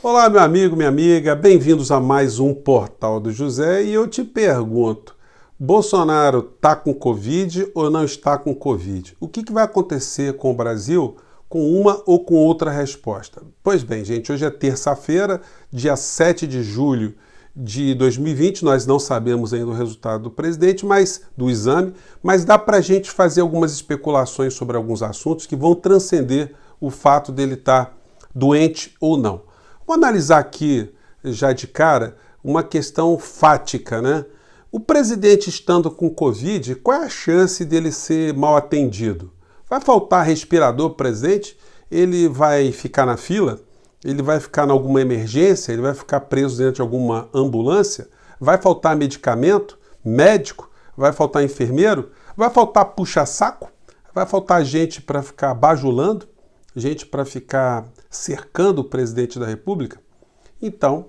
Olá, meu amigo, minha amiga, bem-vindos a mais um Portal do José e eu te pergunto: Bolsonaro tá com Covid ou não está com Covid? O que, que vai acontecer com o Brasil com uma ou com outra resposta? Pois bem, gente, hoje é terça-feira, dia 7 de julho de 2020, nós não sabemos ainda o resultado do presidente, mas do exame, mas dá para a gente fazer algumas especulações sobre alguns assuntos que vão transcender o fato dele estar tá doente ou não. Vou analisar aqui, já de cara, uma questão fática, né? O presidente estando com Covid, qual é a chance dele ser mal atendido? Vai faltar respirador presente? Ele vai ficar na fila? Ele vai ficar em alguma emergência? Ele vai ficar preso dentro de alguma ambulância? Vai faltar medicamento? Médico? Vai faltar enfermeiro? Vai faltar puxa-saco? Vai faltar gente para ficar bajulando? gente para ficar cercando o presidente da República, então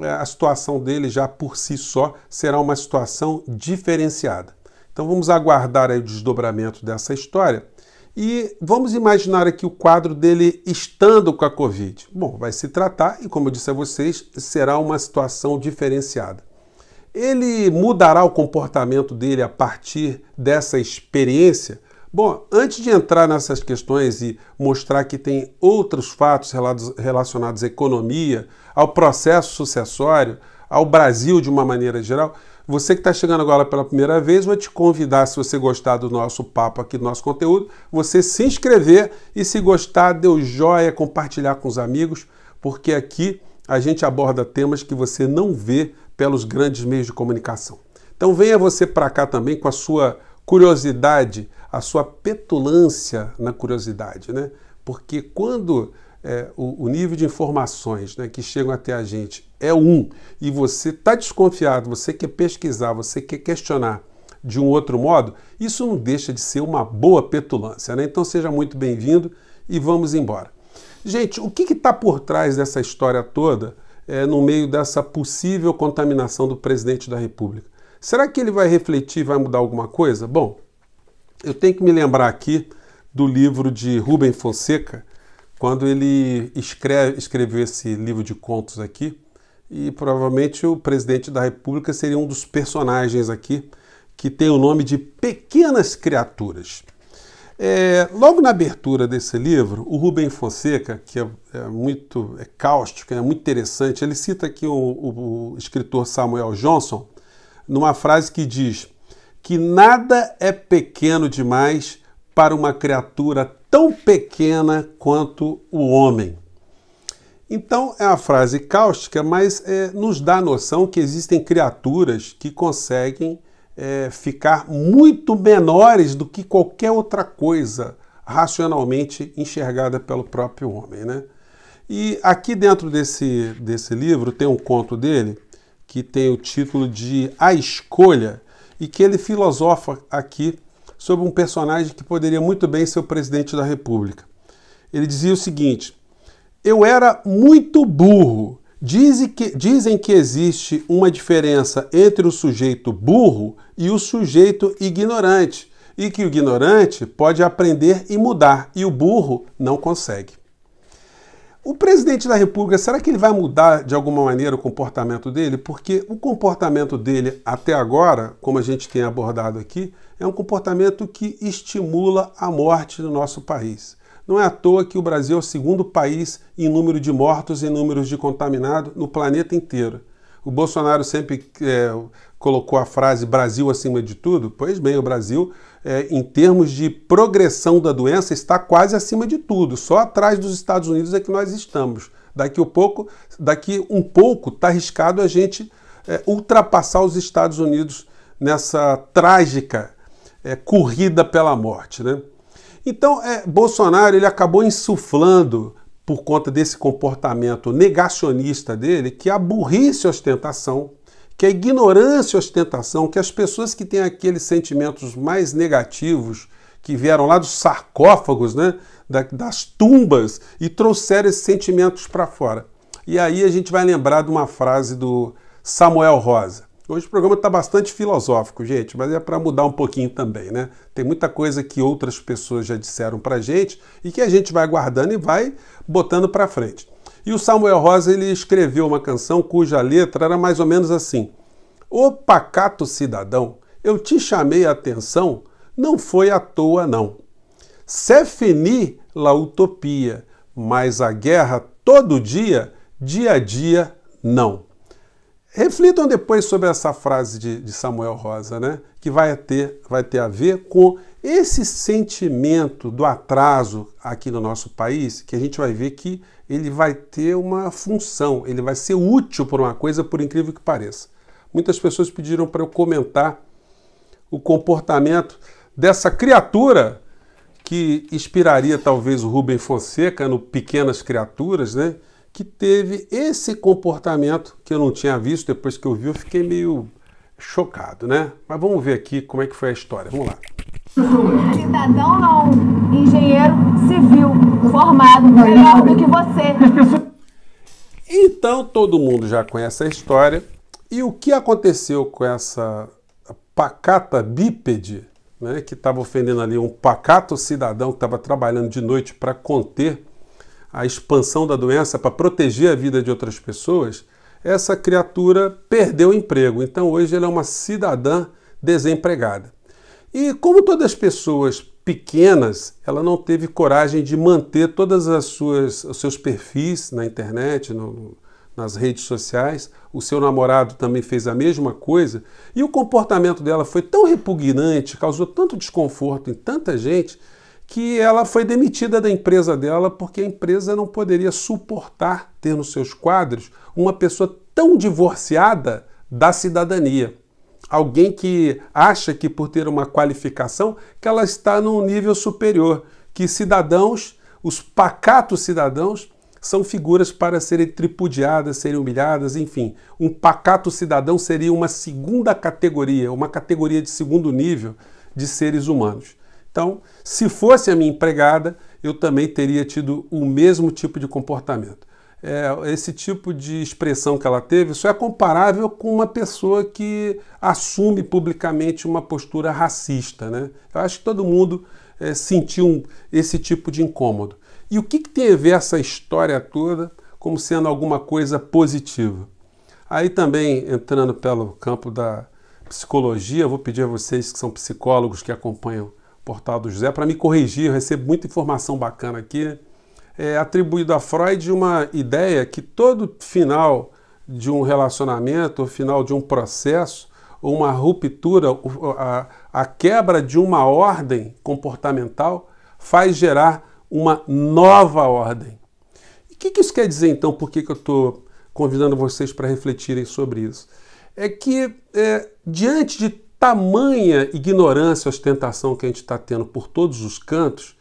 é, a situação dele já por si só será uma situação diferenciada. Então vamos aguardar o desdobramento dessa história e vamos imaginar aqui o quadro dele estando com a Covid. Bom, vai se tratar e, como eu disse a vocês, será uma situação diferenciada. Ele mudará o comportamento dele a partir dessa experiência? Bom, antes de entrar nessas questões e mostrar que tem outros fatos relacionados à economia, ao processo sucessório, ao Brasil de uma maneira geral, você que está chegando agora pela primeira vez, vou te convidar, se você gostar do nosso papo aqui, do nosso conteúdo, você se inscrever e se gostar, deu joia, compartilhar com os amigos, porque aqui a gente aborda temas que você não vê pelos grandes meios de comunicação. Então venha você para cá também com a sua curiosidade, a sua petulância na curiosidade, né? Porque quando é, o, o, nível de informações né, que chegam até a gente é um e você está desconfiado, você quer pesquisar, você quer questionar de um outro modo, isso não deixa de ser uma boa petulância. Né? Então seja muito bem-vindo e vamos embora. Gente, o que está por trás dessa história toda é, no meio dessa possível contaminação do presidente da República? Será que ele vai refletir, vai mudar alguma coisa? Bom, eu tenho que me lembrar aqui do livro de Rubem Fonseca, quando ele escreve, escreveu esse livro de contos aqui, e provavelmente o presidente da República seria um dos personagens aqui, que tem o nome de Pequenas Criaturas. É, logo na abertura desse livro, o Rubem Fonseca, que é, é muito é cáustico, é muito interessante, ele cita aqui o, o, o escritor Samuel Johnson, numa frase que diz que nada é pequeno demais para uma criatura tão pequena quanto o homem. Então é uma frase cáustica, mas é, nos dá a noção que existem criaturas que conseguem é, ficar muito menores do que qualquer outra coisa racionalmente enxergada pelo próprio homem. Né? E aqui dentro desse, desse livro tem um conto dele que tem o título de A Escolha, e que ele filosofa aqui sobre um personagem que poderia muito bem ser o presidente da República. Ele dizia o seguinte: Eu era muito burro. Dizem que, dizem que existe uma diferença entre o sujeito burro e o sujeito ignorante, e que o ignorante pode aprender e mudar, e o burro não consegue. O presidente da República, será que ele vai mudar de alguma maneira o comportamento dele? Porque o comportamento dele até agora, como a gente tem abordado aqui, é um comportamento que estimula a morte no nosso país. Não é à toa que o Brasil é o segundo país em número de mortos e números de contaminados no planeta inteiro. O Bolsonaro sempre é, colocou a frase Brasil acima de tudo? Pois bem, o Brasil, é, em termos de progressão da doença, está quase acima de tudo. Só atrás dos Estados Unidos é que nós estamos. Daqui, um pouco, daqui um pouco está arriscado a gente é, ultrapassar os Estados Unidos nessa trágica é, corrida pela morte. Né? Então, é, Bolsonaro ele acabou insuflando por conta desse comportamento negacionista dele, que a burrice e ostentação que a é ignorância e a ostentação, que as pessoas que têm aqueles sentimentos mais negativos, que vieram lá dos sarcófagos, né, das tumbas, e trouxeram esses sentimentos para fora. E aí a gente vai lembrar de uma frase do Samuel Rosa. Hoje o programa está bastante filosófico, gente, mas é para mudar um pouquinho também, né? Tem muita coisa que outras pessoas já disseram para gente e que a gente vai guardando e vai botando para frente. E o Samuel Rosa ele escreveu uma canção cuja letra era mais ou menos assim: O pacato cidadão, eu te chamei a atenção, não foi à toa não. C'est fini la utopia, mas a guerra todo dia, dia a dia, não. Reflitam depois sobre essa frase de, de Samuel Rosa, né? Que vai ter, vai ter a ver com esse sentimento do atraso aqui no nosso país, que a gente vai ver que ele vai ter uma função, ele vai ser útil por uma coisa, por incrível que pareça. Muitas pessoas pediram para eu comentar o comportamento dessa criatura que inspiraria talvez o Rubem Fonseca no Pequenas Criaturas, né? Que teve esse comportamento que eu não tinha visto, depois que eu vi, eu fiquei meio chocado, né? Mas vamos ver aqui como é que foi a história. Vamos lá. Cidadão não, engenheiro civil, formado, melhor do que você. Então todo mundo já conhece a história. E o que aconteceu com essa pacata bípede, né, que estava ofendendo ali um pacato cidadão que estava trabalhando de noite para conter a expansão da doença, para proteger a vida de outras pessoas, essa criatura perdeu o emprego. Então hoje ela é uma cidadã desempregada. E como todas as pessoas pequenas, ela não teve coragem de manter todas as suas os seus perfis na internet, no, nas redes sociais. O seu namorado também fez a mesma coisa e o comportamento dela foi tão repugnante, causou tanto desconforto em tanta gente que ela foi demitida da empresa dela porque a empresa não poderia suportar ter nos seus quadros uma pessoa tão divorciada da cidadania alguém que acha que por ter uma qualificação que ela está num nível superior, que cidadãos, os pacatos cidadãos, são figuras para serem tripudiadas, serem humilhadas, enfim. Um pacato cidadão seria uma segunda categoria, uma categoria de segundo nível de seres humanos. Então, se fosse a minha empregada, eu também teria tido o mesmo tipo de comportamento é, esse tipo de expressão que ela teve só é comparável com uma pessoa que assume publicamente uma postura racista. Né? Eu acho que todo mundo é, sentiu um, esse tipo de incômodo. E o que, que tem a ver essa história toda como sendo alguma coisa positiva? Aí também, entrando pelo campo da psicologia, vou pedir a vocês que são psicólogos que acompanham o Portal do José para me corrigir, eu recebo muita informação bacana aqui é atribuído a Freud uma ideia que todo final de um relacionamento, o final de um processo, ou uma ruptura, a, a quebra de uma ordem comportamental faz gerar uma nova ordem. o que, que, isso quer dizer então? Por que, que eu estou convidando vocês para refletirem sobre isso? É que é, diante de tamanha ignorância e ostentação que a gente está tendo por todos os cantos,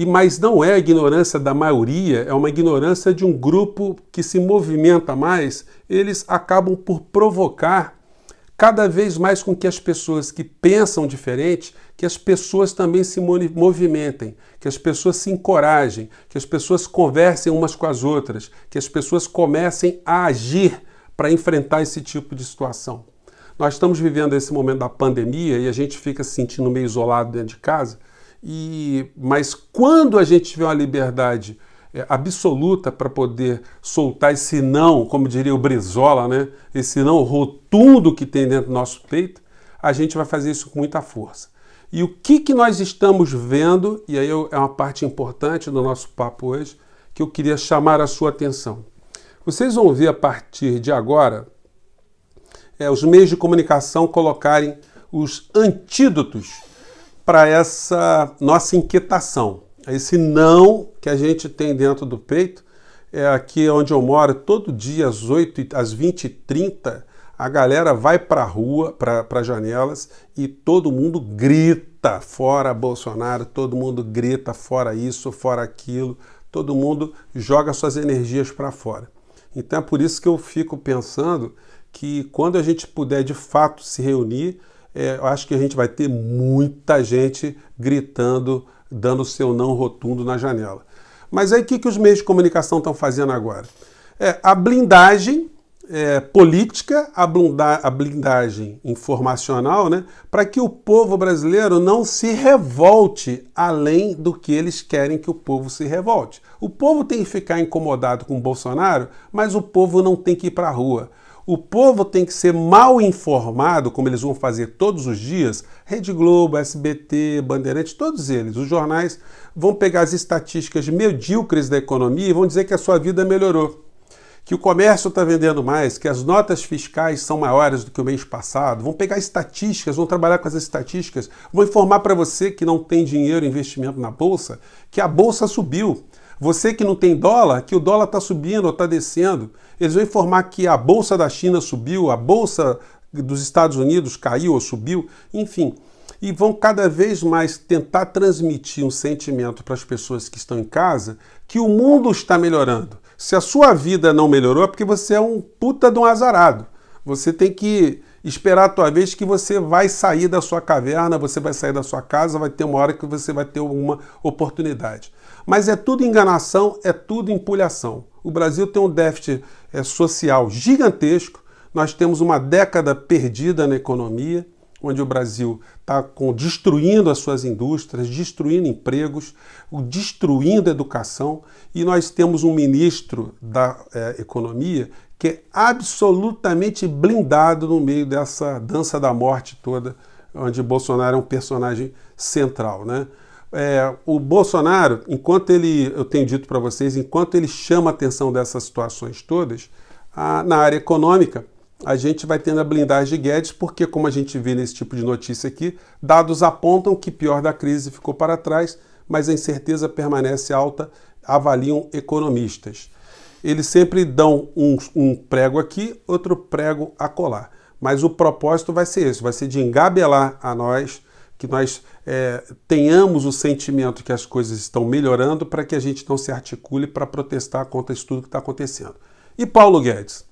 e mas não é a ignorância da maioria, é uma ignorância de um grupo que se movimenta mais, eles acabam por provocar cada vez mais com que as pessoas que pensam diferente, que as pessoas também se movimentem, que as pessoas se encorajem, que as pessoas conversem umas com as outras, que as pessoas comecem a agir para enfrentar esse tipo de situação. Nós estamos vivendo esse momento da pandemia e a gente fica se sentindo meio isolado dentro de casa e, mas quando a gente tiver uma liberdade é, absoluta para poder soltar esse não, como diria o Brizola, né? esse não rotundo que tem dentro do nosso peito, a gente vai fazer isso com muita força. E o que, que nós estamos vendo, e aí é uma parte importante do nosso papo hoje, que eu queria chamar a sua atenção. Vocês vão ver a partir de agora é, os meios de comunicação colocarem os antídotos para essa nossa inquietação, esse não que a gente tem dentro do peito. É aqui onde eu moro, todo dia às 8, às 20h30, a galera vai para a rua, para as janelas e todo mundo grita fora Bolsonaro, todo mundo grita fora isso, fora aquilo, todo mundo joga suas energias para fora. Então é por isso que eu fico pensando que quando a gente puder de fato se reunir, é, eu acho que a gente vai ter muita gente gritando, dando seu não rotundo na janela. Mas aí o que, que os meios de comunicação estão fazendo agora? É, a blindagem é, política, a, a, blindagem informacional, né, para que o povo brasileiro não se revolte além do que eles querem que o povo se revolte. O povo tem que ficar incomodado com o Bolsonaro, mas o povo não tem que ir para a rua. O povo tem que ser mal informado, como eles vão fazer todos os dias. Rede Globo, SBT, Bandeirantes, todos eles. Os jornais vão pegar as estatísticas medíocres da economia e vão dizer que a sua vida melhorou. Que o comércio está vendendo mais, que as notas fiscais são maiores do que o mês passado. Vão pegar estatísticas, vão trabalhar com as estatísticas, vão informar para você que não tem dinheiro investimento na bolsa, que a bolsa subiu. Você que não tem dólar, que o dólar está subindo ou está descendo, eles vão informar que a bolsa da China subiu, a bolsa dos Estados Unidos caiu ou subiu, enfim. E vão cada vez mais tentar transmitir um sentimento para as pessoas que estão em casa que o mundo está melhorando. Se a sua vida não melhorou, é porque você é um puta de um azarado. Você tem que esperar a tua vez que você vai sair da sua caverna, você vai sair da sua casa, vai ter uma hora que você vai ter uma oportunidade. Mas é tudo enganação, é tudo empulhação. O Brasil tem um déficit é, social gigantesco, nós temos uma década perdida na economia, onde o Brasil está destruindo as suas indústrias, destruindo empregos, destruindo a educação, e nós temos um ministro da é, economia que é absolutamente blindado no meio dessa dança da morte toda, onde Bolsonaro é um personagem central. Né? É, o Bolsonaro, enquanto ele, eu tenho dito para vocês, enquanto ele chama a atenção dessas situações todas, a, na área econômica, a gente vai tendo a blindagem de Guedes, porque, como a gente vê nesse tipo de notícia aqui, dados apontam que pior da crise ficou para trás, mas a incerteza permanece alta, avaliam economistas. Eles sempre dão um, um prego aqui, outro prego a colar. Mas o propósito vai ser esse: vai ser de engabelar a nós que nós é, tenhamos o sentimento que as coisas estão melhorando para que a gente não se articule para protestar contra isso tudo que está acontecendo. E Paulo Guedes?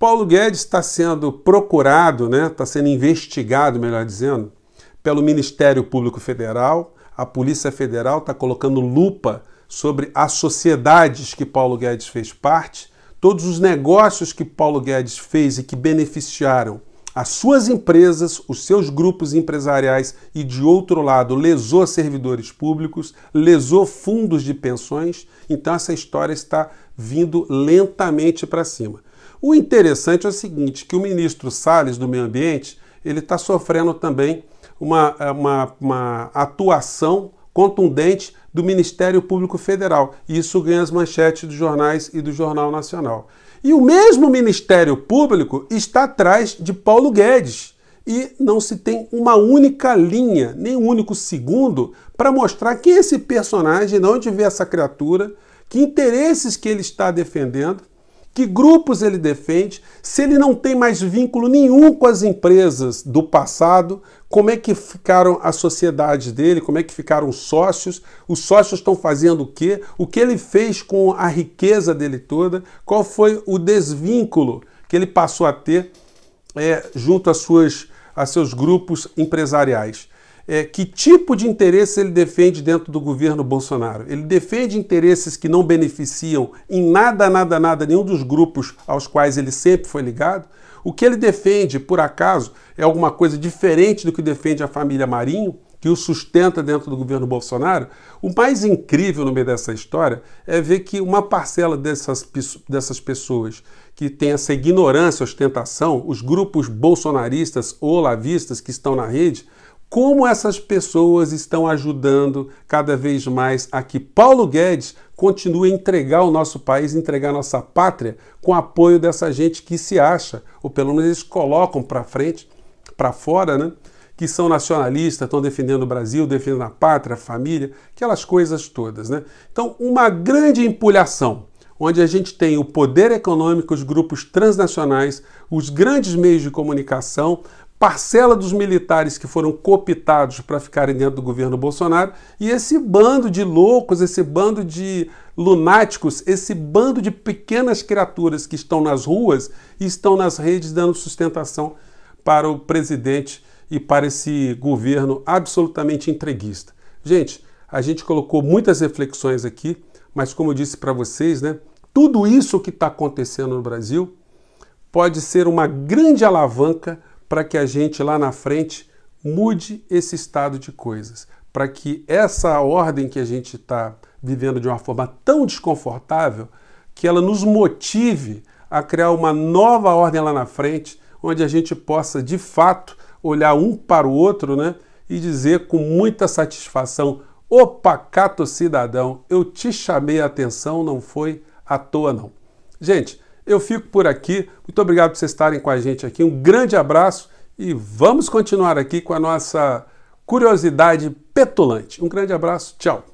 Paulo Guedes está sendo procurado, né, está sendo investigado, melhor dizendo, pelo Ministério Público Federal. A Polícia Federal está colocando lupa sobre as sociedades que Paulo Guedes fez parte, todos os negócios que Paulo Guedes fez e que beneficiaram as suas empresas, os seus grupos empresariais e, de outro lado, lesou servidores públicos, lesou fundos de pensões. Então, essa história está vindo lentamente para cima. O interessante é o seguinte, que o ministro Salles do Meio Ambiente, ele está sofrendo também uma, eh, uma, uma atuação contundente do Ministério Público Federal. E Isso ganha as manchetes dos jornais e do Jornal Nacional. E o mesmo Ministério Público está atrás de Paulo Guedes. E não se tem uma única linha, nem um único segundo, para mostrar quem é esse personagem, de onde veio essa criatura, que interesses que ele está defendendo que grupos ele defende, se ele não tem mais vínculo nenhum com as empresas do passado, como é que ficaram a sociedade dele, como é que ficaram os sócios, os sócios estão fazendo o quê, o que ele fez com a riqueza dele toda, qual foi o desvínculo que ele passou a ter é, junto às suas, a seus grupos empresariais é, que tipo de interesse ele defende dentro do governo Bolsonaro. Ele defende interesses que não beneficiam em nada, nada, nada nenhum dos grupos aos quais ele sempre foi ligado. O que ele defende, por acaso, é alguma coisa diferente do que defende a família Marinho, que o sustenta dentro do governo Bolsonaro. O mais incrível no meio dessa história é ver que uma parcela dessas, dessas pessoas que tem essa ignorância, ostentação, os grupos bolsonaristas ou lavistas que estão na rede, como essas pessoas estão ajudando cada vez mais a que Paulo Guedes continue a entregar o nosso país, entregar a nossa pátria, com apoio dessa gente que se acha, ou pelo menos eles colocam para frente, para fora, né? que são nacionalistas, estão defendendo o Brasil, defendendo a pátria, a família, aquelas coisas todas. Né? Então, uma grande empulhação, onde a gente tem o poder econômico, os grupos transnacionais, os grandes meios de comunicação, parcela dos militares que foram cooptados para ficarem dentro do governo Bolsonaro e esse bando de loucos, esse bando de lunáticos, esse bando de pequenas criaturas que estão nas ruas e estão nas redes dando sustentação para o presidente e para esse governo absolutamente entreguista. Gente, a gente colocou muitas reflexões aqui, mas como eu disse para vocês, né, tudo isso que está acontecendo no Brasil pode ser uma grande alavanca para que a gente lá na frente mude esse estado de coisas, para que essa ordem que a gente está vivendo de uma forma tão desconfortável, que ela nos motive a criar uma nova ordem lá na frente, onde a gente possa de fato olhar um para o outro, né, e dizer com muita satisfação: "O pacato cidadão, eu te chamei a atenção, não foi à toa não". Gente, eu fico por aqui. Muito obrigado por vocês estarem com a gente aqui. Um grande abraço e vamos continuar aqui com a nossa curiosidade petulante. Um grande abraço. Tchau.